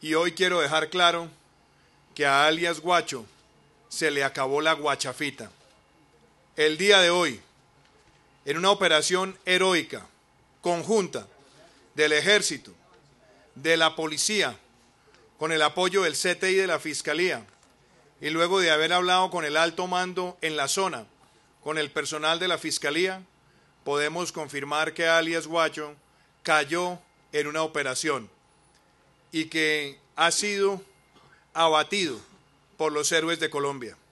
Y hoy quiero dejar claro que a alias Guacho se le acabó la guachafita. El día de hoy, en una operación heroica, conjunta, del ejército, de la policía, con el apoyo del CTI de la Fiscalía, y luego de haber hablado con el alto mando en la zona, con el personal de la Fiscalía, podemos confirmar que alias Guacho cayó en una operación y que ha sido abatido por los héroes de Colombia.